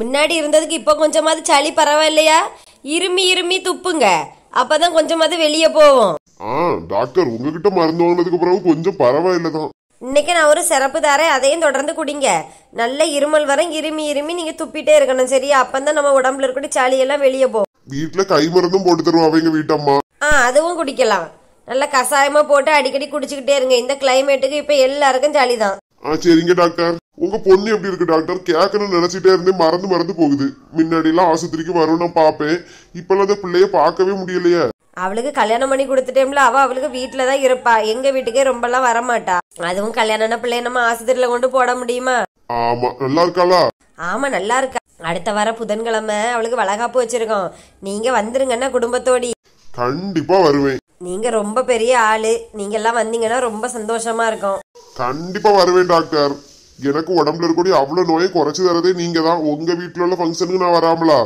முன்னாடி இருந்ததுக்கு இப்போ கொஞ்சமாவது சளி பரவாயில்லையா இருமி இருமி துப்புங்க அப்பதான் கொஞ்சமாவது வெளியே போவோம் ஆ டாக்டர் உங்ககிட்ட மருந்து வாங்கினதுக்கு பிறகு கொஞ்சம் பரவாயில்ல தான் இன்னைக்கு நான் ஒரு சிறப்பு தாரேன் அதையும் தொடர்ந்து குடிங்க நல்ல இருமல் வரும் இருமி இருமி நீங்க துப்பிட்டே இருக்கணும் சரியா அப்பந்தான் நம்ம உடம்புல இருக்கக்கூடிய எல்லாம் வெளியே போகும் வீட்டுல கை மருந்தும் போட்டு தருவாங்க எங்க வீட்டம்மா ஆ அதுவும் குடிக்கலாம் நல்ல கஷாயமா போட்டு அடிக்கடி குடிச்சுக்கிட்டே இருங்க இந்த கிளைமேட்டுக்கு இப்ப எல்லாருக்கும் சளிதான் ஆ சரிங்க டாக்டர் உங்க பொண்ணு எப்படி இருக்கு டாக்டர் கேட்கணும்னு நினைச்சிட்டே இருந்து மறந்து மறந்து போகுது முன்னாடி எல்லாம் ஆஸ்பத்திரிக்கு வரும் பாப்பேன் இப்பெல்லாம் அந்த பிள்ளைய பாக்கவே முடியலையே அவளுக்கு கல்யாணம் பண்ணி கொடுத்துட்டேம்ல அவ அவளுக்கு வீட்டுலதான் இருப்பா எங்க வீட்டுக்கே ரொம்ப எல்லாம் வரமாட்டா அதுவும் கல்யாணம் பிள்ளைய நம்ம ஆஸ்பத்திரியில கொண்டு போட முடியுமா ஆமா நல்லா இருக்காளா ஆமா நல்லா இருக்கா அடுத்த வர புதன்கிழமை அவளுக்கு வளகாப்பு வச்சிருக்கோம் நீங்க வந்துருங்கன்னா குடும்பத்தோடி கண்டிப்பா வருவேன் நீங்க ரொம்ப பெரிய ஆளு நீங்க எல்லாம் வந்தீங்கன்னா ரொம்ப சந்தோஷமா இருக்கும் கண்டிப்பா வருவேன் டாக்டர் எனக்கு உடம்புல இருக்கக்கூடிய அவ்வளவு நோயை குறைச்சு தரதே நீங்க தான் உங்க வீட்டுல உள்ள ஃபங்க்ஷனுக்கு நான் வராமலா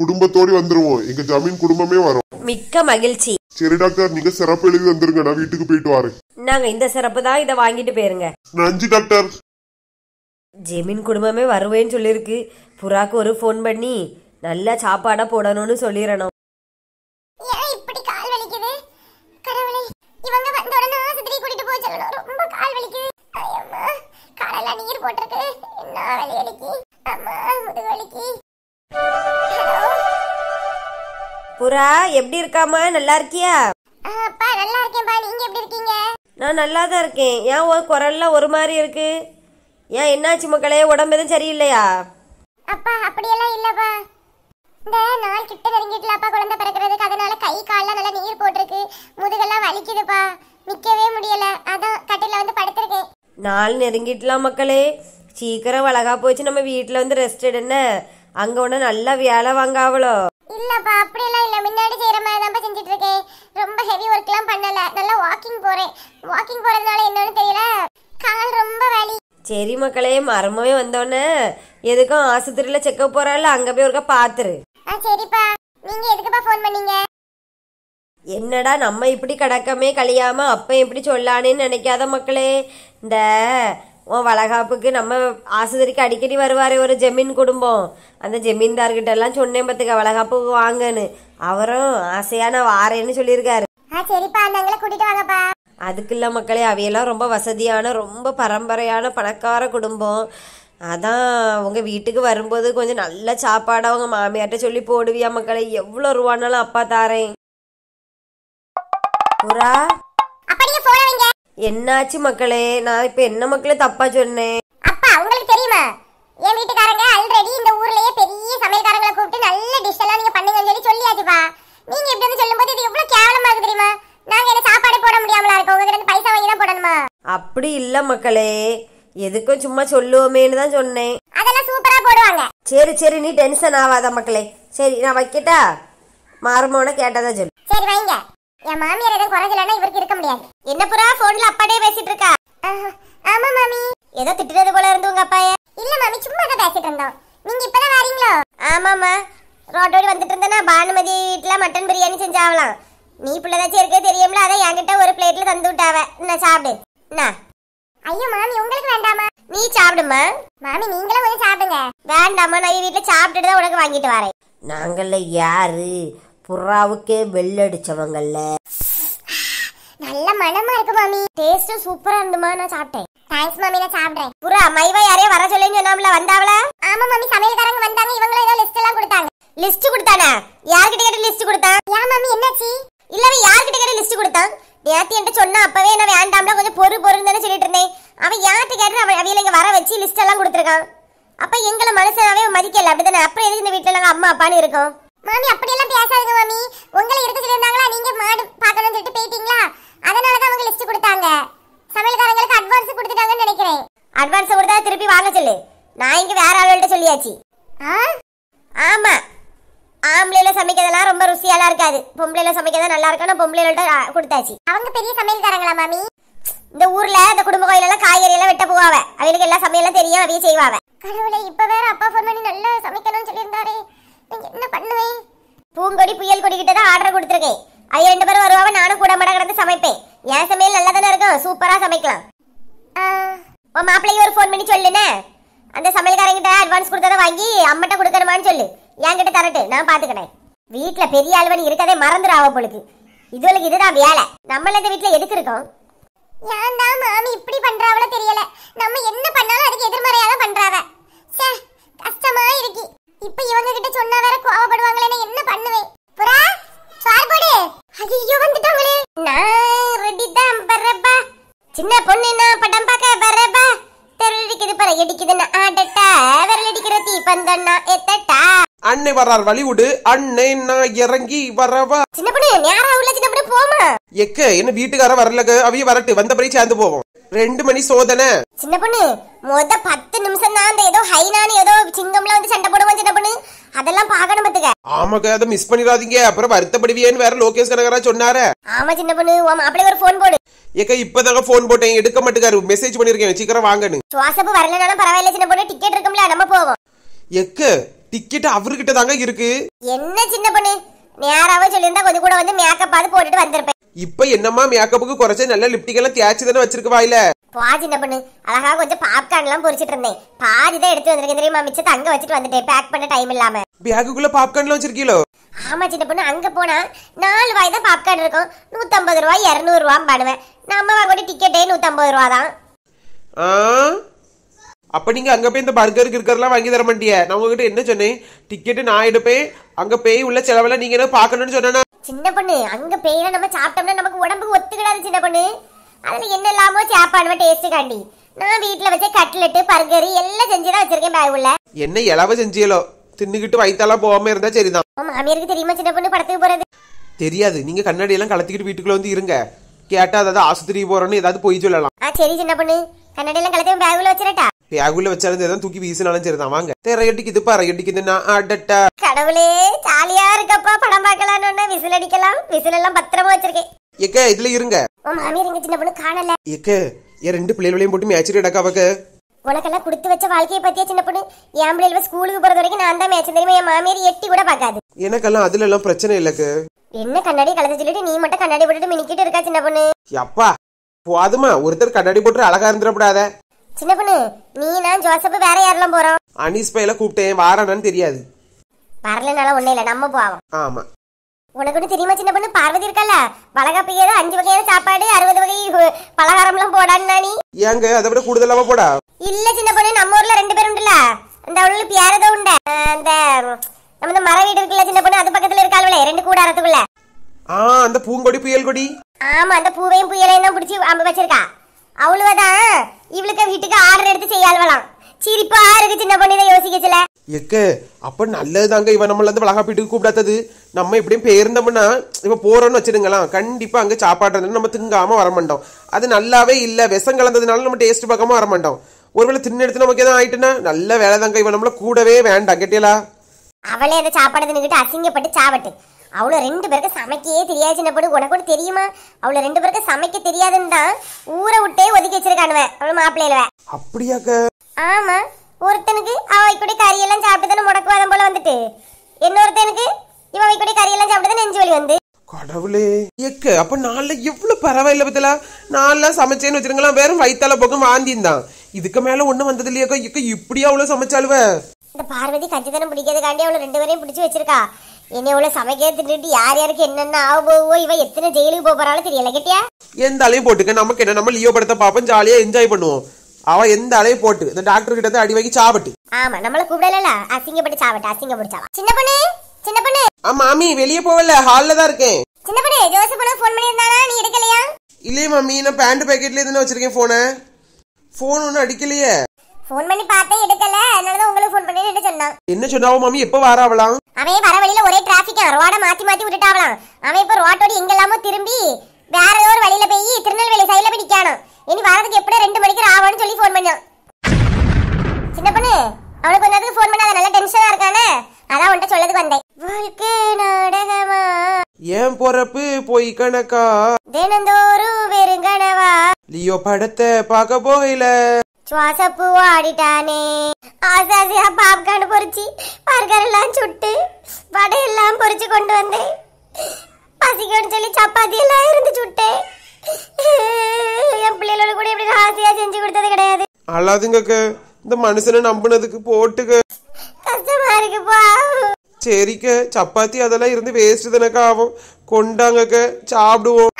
குடும்பத்தோடு வந்துருவோம் எங்க ஜமீன் குடும்பமே வரும் மிக்க மகிழ்ச்சி சரி டாக்டர் நீங்க சிறப்பு எழுதி வந்துருங்க நான் வீட்டுக்கு போயிட்டு வரேன் நாங்க இந்த சிறப்பு தான் இதை வாங்கிட்டு போயிருங்க நன்றி டாக்டர் ஜெமின் குடும்பமே வருவேன்னு சொல்லியிருக்கு புறாக்கு ஒரு ஃபோன் பண்ணி நல்லா சாப்பாடா போடணும்னு சொல்லிடணும் வலிக்குது கடவுளே இவங்க வந்த உடனே கூட்டிட்டு போக சொல்லணும் ரொம்ப கால் வலிக்குது ஐயம்மா காலெல்லாம் நீர் போட்டிருக்கு என்ன வலி வலிக்கு அம்மா முதுகு வலிக்கு புறா எப்படி இருக்காமா நல்லா இருக்கியா அப்பா நல்லா இருக்கேன் இருக்கேன்ப்பா நீங்க எப்படி இருக்கீங்க நான் நல்லா தான் இருக்கேன் ஏன் ஒரு குரல்ல ஒரு மாதிரி இருக்கு ஏன் என்னாச்சு மக்களே உடம்பு எதுவும் சரியில்லையா அப்பா அப்படியெல்லாம் இல்லப்பா இந்த நாள் கிட்ட நெருங்கிட்டலாப்பா குழந்தை பிறக்கிறதுக்கு அதனால கை கால்லாம் நல்லா நீர் போட்டிருக்கு முதுகெல்லாம் வலிக்குதுப்பா நிக்கவே முடியல அதான் கட்டில வந்து படுத்திருக்கேன் நாள் நெருங்கிட்டலாம் மக்களே சீக்கிரம் அழகா போச்சு நம்ம வீட்டுல வந்து ரெஸ்ட் என்ன அங்க உடனே நல்லா வேலை வாங்காவளோ இல்லப்பா எல்லாம் இல்ல முன்னாடி செய்யற மாதிரி தான் செஞ்சுட்டு இருக்கேன் ரொம்ப ஹெவி ஒர்க் எல்லாம் பண்ணல நல்லா வாக்கிங் போறேன் வாக்கிங் போறதுனால என்னன்னு தெரியல கால் ரொம்ப வலி சரி மக்களே மரமே வந்தோடனே எதுக்கும் ஆஸ்பத்திரியில செக்கப் போறாள் அங்க போய் ஒருக்கா பாத்துரு சரிப்பா நீங்க எதுக்குப்பா ஃபோன் பண்ணீங்க என்னடா நம்ம இப்படி கடக்கமே கழியாம அப்ப எப்படி சொல்லானே நினைக்காத மக்களே இந்த உன் வளகாப்புக்கு நம்ம ஆசுபத்திரிக்கு அடிக்கடி வருவாரு ஒரு ஜமீன் குடும்பம் அந்த ஜமீன்தார்கிட்ட எல்லாம் சொன்னேன் பத்துக்க வளகாப்பு வாங்கன்னு அவரும் ஆசையா நான் வாரேன்னு சொல்லியிருக்காரு அதுக்குள்ள மக்களே அவையெல்லாம் ரொம்ப வசதியான ரொம்ப பரம்பரையான பணக்கார குடும்பம் அதான் அவங்க வீட்டுக்கு வரும்போது கொஞ்சம் நல்ல சாப்பாடு அவங்க மாமியார்ட்ட சொல்லி போடுவியா மக்களை எவ்வளோ ரூபானாலும் அப்பா தாரேன் புறா என்னாச்சு மக்களே நான் இப்ப என்ன மக்களே தப்பா சொன்னேன் அப்பா உங்களுக்கு தெரியுமா என் வீட்டுக்காரங்க ஆல்ரெடி இந்த ஊர்லயே பெரிய சமையல்காரங்களை கூப்பிட்டு நல்ல டிஷ் எல்லாம் நீங்க பண்ணுங்கன்னு சொல்லி சொல்லியாச்சுப்பா நீங்க இப்படி வந்து சொல்லும்போது இது எவ்வளவு கேவலமா இருக்கு தெரியுமா நாங்க என்ன சாப்பாடு போட முடியாமலா இருக்கோம் உங்ககிட்ட பைசா வாங்கி தான் போடணுமா அப்படி இல்ல மக்களே எதுக்கும் சும்மா சொல்லுவோமேன்னு தான் சொன்னேன் அதெல்லாம் சூப்பரா போடுவாங்க சரி சரி நீ டென்ஷன் ஆகாத மக்களே சரி நான் வைக்கட்டா மாறுமோன கேட்டதா சொல்லு சரி வைங்க என் மாமியார் எதுவும் குறைஞ்சலன்னா இவருக்கு இருக்க முடியாது என்ன புறா போன்ல அப்பாடே பேசிட்டு இருக்கா ஆமா மாமி ஏதோ திட்டுறது போல இருந்து உங்க அப்பாய இல்ல மாமி சும்மா தான் பேசிட்டு இருந்தோம் நீங்க இப்பதான் வரீங்களோ ஆமாமா ரோட்டோடி வந்துட்டு இருந்தேன்னா பானுமதி வீட்டுல மட்டன் பிரியாணி செஞ்சாவலாம் நீ பிள்ளைதாச்சும் இருக்க தெரியும்ல அதை என்கிட்ட ஒரு பிளேட்ல தந்து விட்டாவ நான் சாப்பிடு நான் ஐயோ மாமி உங்களுக்கு வேண்டாமா நீ சாப்பிடுமா மாமி நீங்களும் கொஞ்சம் சாப்பிடுங்க வேண்டாமா நான் வீட்டுல சாப்பிட்டுட்டு தான் உனக்கு வாங்கிட்டு வரேன் நாங்கள யாரு புறாவுக்கே வெள்ளடிச்சவங்கல்ல நல்ல மனமா இருக்கு மாமி டேஸ்ட் சூப்பரா இருந்துமா நான் சாப்பிட்டேன் தேங்க்ஸ் மாமி நான் சாப்பிடுறேன் புறா மைவா யாரையும் வர சொல்லி சொன்னாமல வந்தாவல ஆமா மாமி சமையல்காரங்க வந்தாங்க இவங்களும் ஏதோ லிஸ்ட் எல்லாம் கொடுத்தாங்க லிஸ்ட் கொடுத்தானா யார்கிட்ட கேட்டு லிஸ்ட் கொடுத்தா ஏன் மாமி என்னாச்சு இல்லவே யார்கிட்ட கேட்டு லிஸ்ட் கொடுத்தான் ஏத்தி என்கிட்ட சொன்னா அப்பவே என்ன வேண்டாம்ல கொஞ்சம் பொறு பொறுன்னு சொல்லிட்டு இருந்தேன் அவன் யார்கிட்ட கேட்டு அவன் அவையில இங்க வர வச்சு லிஸ்ட் எல்லாம் கொடுத்துருக்கான் அப்ப எங்களை மனசனாவே மதிக்கல அப்படிதானே அப்புறம் எதுக்கு இந்த வீட்டுல நாங்க அம்மா அப்பான்னு இருக்கோம் மாமி அப்படியெல்லாம் பேசாதீங்க மாமி உங்களை இருக்க சொல்லியிருந்தாங்களா நீங்க மாடு பார்க்கணும்னு சொல்லிட்டு போயிட்டீங்களா அதனாலதான் அவங்க லிஸ்ட் கொடுத்தாங்க சமையல்காரங்களுக்கு அட்வான்ஸ் கொடுத்துட்டாங்கன்னு நினைக்கிறேன் அட்வான்ஸ் கொடுத்தா திருப்பி வாங்க சொல்லு நான் இங்க வேற ஆளுகிட்ட சொல்லியாச்சு ஆமா ஆம்பளைல சமைக்கிறதெல்லாம் ரொம்ப ருசியால இருக்காது பொம்பளைல சமைக்கிறதா நல்லா இருக்கும் பொம்பளைகள்ட்ட கொடுத்தாச்சு அவங்க பெரிய தரங்களா மாமி இந்த ஊர்ல இந்த குடும்ப கோயில எல்லாம் காய்கறி எல்லாம் வெட்ட போவாவ அவளுக்கு எல்லா சமையலும் தெரியும் அவையே செய்வாவ கடவுளை இப்ப வேற அப்பா ஃபோன் பண்ணி நல்லா சமைக்கணும்னு சொல்லியிருந்தாரே நீங்க என்ன பண்ணுவேன் பூங்கொடி புயல் கொடி கிட்ட தான் ஆர்டர் கொடுத்துருக்கேன் அது ரெண்டு பேரும் வருவாவ நானும் கூட மட கிடந்து சமைப்பேன் என் சமையல் நல்லா தானே இருக்கும் சூப்பரா சமைக்கலாம் உன் மாப்பிள்ளைக்கு ஒரு ஃபோன் பண்ணி சொல்லுனே அந்த சமையல்காரங்கிட்ட அட்வான்ஸ் கொடுத்ததை வாங்கி அம்மட்ட கொடுக்கணுமான்னு சொல்லு என்கிட்ட தரட்டு நான் பாத்துக்கிறேன் வீட்டுல பெரிய ஆளுவன் இருக்கதே மறந்துடும் அவ பொழுது இதுவளுக்கு இதுதான் வேலை நம்மள இந்த வீட்டுல எதுக்கு இருக்கோம் ஏன் தான் மாமி இப்படி பண்றாவளோ தெரியல நம்ம என்ன பண்ணாலும் அதுக்கு எதிர்மறையாக பண்றாவ கஷ்டமா இருக்கு இப்ப இவங்க கிட்ட சொன்னா வேற கோவப்படுவாங்களே என்ன பண்ணுவேன் புறா சார் போடு ஐயோ வந்துட்டாங்களே நான் ரெடி தான் பரப்பா சின்ன பொண்ணு என்ன படம் பார்க்க பரப்பா தெரு அடிக்குது பர ஆடட்டா விரல் தீ பந்தண்ணா அண்ணே வரார் வழிவிடு அண்ணே நான் இறங்கி வரவா சின்ன பொண்ணு நேரா உள்ள சின்ன போமா எக்க என்ன வீட்டுக்கார வரலக்கு அவிய வரட்டு வந்தபடி சேர்ந்து போவோம் ரெண்டு மணி சோதனை சின்ன பொண்ணு மொத பத்து நிமிஷம் தான் அந்த ஏதோ ஹைனானு ஏதோ சிங்கம்ல வந்து சண்டை போடுவோம் சின்ன பொண்ணு அதெல்லாம் பார்க்கணும் பாத்துக்க ஆமாக்க அதை மிஸ் பண்ணிடாதீங்க அப்புறம் வருத்தப்படுவியேன்னு வேற லோகேஷ் கனகரா சொன்னாரே ஆமா சின்ன பொண்ணு உன் மாப்பிள்ளை ஒரு போன் போடு ஏக்க இப்பதாங்க போன் போட்டேன் எடுக்க மாட்டுக்காரு மெசேஜ் பண்ணிருக்கேன் சீக்கிரம் வாங்கன்னு சுவாசப்பு வரலனாலும் பரவாயில்ல சின்ன பொண்ணு டிக்கெட் இருக்கும்ல நம்ம போவோம் எக்கு டிக்கெட் அவர்கிட்ட தாங்க இருக்கு என்ன சின்ன பண்ணு நேராவே சொல்லிருந்தா கொஞ்சம் கூட வந்து மேக்கப் பார்த்து போட்டுட்டு வந்திருப்பேன் இப்ப என்னம்மா மேக்கப்புக்கு குறைச்ச நல்ல லிப்டிக் எல்லாம் தேய்ச்சி தானே வச்சிருக்க வாயில பா சின்ன பண்ணு அழகா கொஞ்சம் பாப்கார்ன் எல்லாம் பொரிச்சிட்டு இருந்தேன் பாதி தான் எடுத்து வந்திருக்கேன் தெரியுமா மிச்சத்தை அங்க வச்சுட்டு வந்துட்டேன் பேக் பண்ண டைம் இல்லாம பேக்குக்குள்ள பாப்கார்ன்லாம் வச்சிருக்கீங்களோ ஆமா சின்ன பொண்ணு அங்க போனா நாலு ரூபாய் தான் பாப்கார்ன் இருக்கும் நூத்தம்பது ரூபாய் ரூபாய் பண்ணுவேன் நம்ம வாங்க டிக்கெட்டே நூத்தம்பது ரூபா தான் அப்போ நீங்கள் அங்கே போய் இந்த பர்கருக்கு இருக்கிறதெல்லாம் வாங்கி தர மாட்டிய நான் உங்ககிட்ட என்ன சொன்னேன் டிக்கெட்டு நான் எடுப்பேன் அங்கே பேய் உள்ள செலவெல்லாம் நீங்கள் என்ன பார்க்கணும்னு சொன்னேன்னா சின்ன பொண்ணு அங்க பேயில நம்ம சாப்பிட்டோம்னா நமக்கு உடம்புக்கு ஒத்துக்கிடாது சின்ன பொண்ணு அதுல என்ன இல்லாமோ சாப்பாடுவ டேஸ்ட் காண்டி நான் வீட்டுல வச்ச கட்லெட் பர்கர் எல்லாம் செஞ்சு தான் வச்சிருக்கேன் உள்ள என்ன இலவ செஞ்சியலோ தின்னுக்கிட்டு வயித்தாலாம் போகாம இருந்தா சரிதான் அமீருக்கு தெரியுமா சின்ன பொண்ணு படத்துக்கு போறது தெரியாது நீங்க கண்ணாடி எல்லாம் கலத்திக்கிட்டு வீட்டுக்குள்ள வந்து இருங்க கேட்டா அதாவது ஆஸ்பத்திரி போறோம்னு ஏதாவது போய் சொல்லலாம் சரி சின்ன பொண்ணு கண்ணாடி எல்லாம் கலத்தி உள்ள வச்சிரட்டா வச்சாலும் ஏதோ தூக்கி வீசினாலும் വീസിനാലും ചെറുതാ വാങ്ങ തിറയടിക്കുന്നത് പറയടിക്കുന്ന അടട്ടാ கடவுளே ஜாலியா இருக்கப்பா படம் பார்க்கலாம்னு விசில் அடிக்கலாம் விசில் எல்லாம் பத்திரமா வச்சிருக்கேன் ஏக்க இதுல இருங்க மாமி மாமியார் சின்ன பொண்ணு காணல ஏக்க ஏன் ரெண்டு பிள்ளைகளையும் போட்டு மேட்ச் அடக்க அவக்கு உனக்கெல்லாம் கொடுத்து வச்ச வாழ்க்கையை பத்தியா சின்ன பொண்ணு என் பிள்ளைகள் ஸ்கூலுக்கு போறது வரைக்கும் நான் தான் மேட்ச் தெரியுமா என் மாமியார் எட்டி கூட பாக்காது எனக்கெல்லாம் அதுல எல்லாம் பிரச்சனை இல்லக்கு என்ன கண்ணாடி கலந்து சொல்லிட்டு நீ மட்டும் கண்ணாடி போட்டுட்டு மினிக்கிட்டு இருக்கா சின்ன பொண்ணு அப்பா போதுமா ஒருத்தர் கண்ணாடி போட்டு அழகா இருந்துடக்கூடாத சின்ன பொண்ணு நீ நான் ஜோசப் வேற யாரெல்லாம் போறோம் அனீஸ் பையில கூப்பிட்டேன் வாரானான்னு தெரியாது வரலனால ஒண்ணே இல்ல நம்ம போவோம் ஆமா உனக்கு தெரியுமா சின்ன பொண்ணு பார்வதி இருக்கல வளகாப்பிக்கு அஞ்சு வகையான சாப்பாடு அறுபது வகை எல்லாம் போடான்னு நீ ஏங்க அதை விட கூடுதலாம போடா இல்ல சின்ன பொண்ணு நம்ம ஊர்ல ரெண்டு பேரும் உண்டுல அந்த அவளுக்கு பேர் ஏதோ அந்த நம்ம மர வீடு இருக்குல்ல சின்ன பொண்ணு அது பக்கத்துல இருக்க அளவுல ரெண்டு கூடாரத்துக்குள்ள ஆ அந்த பூங்கொடி புயல் கொடி ஆமா அந்த பூவையும் புயலையும் தான் பிடிச்சி அம்ப வச்சிருக்கா அவளுவதான் இவளுக்கு வீட்டுக்கு ஆர்டர் எடுத்து செய்யாள்வலாம் சிரிப்பா யாருக்கு சின்ன பொண்ணு இதை யோசிக்கச்சல எக்கு அப்ப நல்லதுதாங்க இவன் நம்மள இருந்து வளகாப்பீட்டுக்கு கூப்பிடாதது நம்ம எப்படியும் போயிருந்தோம்னா இப்ப போறோம்னு வச்சிருங்களா கண்டிப்பா அங்க சாப்பாடு நம்ம திங்காம மாட்டோம் அது நல்லாவே இல்ல விஷம் கலந்ததுனால நம்ம டேஸ்ட் பக்கமா வர மாட்டோம் ஒருவேளை தின்னு எடுத்து நமக்கு எதாவது ஆயிட்டுனா நல்ல வேலைதாங்க இவன் நம்மள கூடவே வேண்டாம் கேட்டியலா அவளே அந்த சாப்பாடு தின்னுக்கிட்டு அசிங்கப்பட்டு சாவட்டு அவளை ரெண்டு பேருக்கு சமைக்கவே தெரியாது சின்ன பொண்ணு உனக்கு கூட தெரியுமா அவளை ரெண்டு பேருக்கு சமைக்க தெரியாதுன்னு தான் ஊரை விட்டே ஒதுக்கி வச்சிருக்கானுவ அவள் மாப்பிள்ளையில அப்படியாக்க ஆமா ஒருத்தனுக்கு அவ வைக்கூடிய கறியெல்லாம் சாப்பிட்டு தானே முடக்குவாதம் போல வந்துட்டு இன்னொருத்தனுக்கு இவன் வைக்கூடிய கறியெல்லாம் சாப்பிட்டு நெஞ்சு வலி வந்து கடவுளே எக்க அப்ப நான்ல எவ்வளவு பரவாயில்ல பத்தலா நான்லாம் சமைச்சேன்னு வச்சிருக்கலாம் வெறும் வயித்தால போகும் வாந்திந்தான் இதுக்கு மேல ஒண்ணும் வந்தது இல்லையாக்கா இப்படியா அவ்வளவு சமைச்சாலுவ இந்த பார்வதி கஞ்சி தானே பிடிக்கிறதுக்காண்டி அவளை ரெண்டு பேரையும் பிடிச்சு வச்சிருக்கா என்ன இவ்வளவு சமைக்க தின்னுட்டு யார் யாருக்கு என்னென்ன ஆக போவோ இவ எத்தனை ஜெயிலுக்கு போக போறாலும் தெரியல கேட்டியா எந்த அலையும் போட்டுக்க நமக்கு என்ன நம்ம லியோ படத்தை பார்ப்போம் ஜாலியா என்ஜாய் பண்ணுவோம் அவ எந்த அலையும் போட்டு இந்த டாக்டர் கிட்ட அடி வாங்கி சாவட்டி ஆமா நம்மள கூப்பிடல அசிங்கப்பட்டு சாவட்டி அசிங்க பிடிச்சாவா சின்ன பொண்ணு சின்ன பொண்ணு ஆமா மாமி வெளிய போகல ஹால்ல தான் இருக்கேன் சின்ன பொண்ணு ஜோசப் பொண்ணு ஃபோன் பண்ணிருந்தானா நீ எடுக்கலையா இல்லையே மாமி நான் பேண்ட் பாக்கெட்ல இருந்து வச்சிருக்கேன் போனை போன் ஒன்னும் அடிக்கலையே ஃபோன் பண்ணி பார்த்தேன் எடுக்கல அதனால தான் உங்களுக்கு ஃபோன் பண்ணி என்ன சொன்னாவோ மாமி எப்ப வாராவலாம் அவன் வர வழியில ஒரே டிராபிக் ரோட மாத்தி மாத்தி விட்டுட்டாவலாம் அவன் இப்ப ரோட்டோட எங்கெல்லாமோ திரும்பி வேற ஒரு வழியில போய் திருநெல்வேலி சைடுல போய் நிக்கானாம் இனி வரதுக்கு எப்படியும் ரெண்டு மணிக்கு ஆவான்னு சொல்லி ஃபோன் பண்ணான் சின்ன பொண்ணு அவனுக்கு கொஞ்ச ஃபோன் பண்ண நல்ல டென்ஷனா இருக்கானே அதான் உன்கிட்ட சொல்லதுக்கு வந்தேன் வாழ்க்கை நாடகமா ஏன் போறப்பு போய் கணக்கா தினந்தோறும் வெறும் கனவா லியோ படத்தை பார்க்க போகல శ్వాస పువ్వు ఆడిటానే ஆசாசியா பாப்கார்ன் பொறிச்சு பர்கர் எல்லாம் சுட்டு வடை எல்லாம் பொறிச்சு கொண்டு வந்தேன் பசிக்கணும்னு சொல்லி சப்பாத்தி எல்லாம் இருந்து சுட்டேன் என் பிள்ளைகளோட கூட இப்படி ஆசையா செஞ்சு கொடுத்தது கிடையாது அழாதுங்க இந்த மனுஷனை நம்பினதுக்கு போட்டுக்க கஷ்டமா இருக்குப்பா சரிக்க சப்பாத்தி அதெல்லாம் இருந்து வேஸ்ட் தானக்கா ஆகும் கொண்டாங்கக்க சாப்பிடுவோம்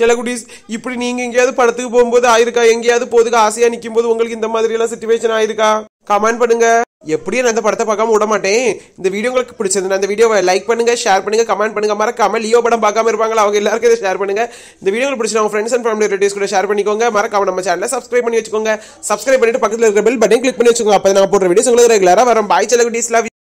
சில குட்டீஸ் இப்படி நீங்கள் எங்கேயாவது படத்துக்கு போகும்போது ஆயிருக்கா எங்கேயாவது போதுக்கு ஆசையாக நிக்கும் போது உங்களுக்கு இந்த மாதிரியெல்லாம் சுச்சுவேஷன் ஆயிருக்கா கமெண்ட் பண்ணுங்க எப்படியும் நான் இந்த படத்தை பார்க்காம விட மாட்டேன் இந்த வீடியோ உங்களுக்கு பிடிச்சிருந்தா அந்த வீடியோவை லைக் பண்ணுங்க ஷேர் பண்ணுங்க கமெண்ட் பண்ணுங்க மறக்காம லியோ படம் பார்க்காம இருப்பாங்களா அவங்க எல்லாருக்கும் ஷேர் பண்ணுங்க இந்த வீடியோ உங்களுக்கு பிடிச்சிருந்தா ஃப்ரெண்ட்ஸ் அண்ட் ஃபேமிலி ரிலேட்டிவ்ஸ் கூட ஷேர் பண்ணிக்கோங்க மறக்காம நம்ம சேனலை சப்ஸ்கிரைப் பண்ணி வச்சுக்கோங்க சப்ஸ்கிரைப் பண்ணிட்டு பக்கத்தில் இருக்கிற பெல் பட்டன் கிளிக் பண்ணி வச்சுக்கோங்க அப்போ நான் போடுற வீடியோஸ் உங்களுக்கு ரெகுலராக வரும் பாய் சில குட்டீஸ்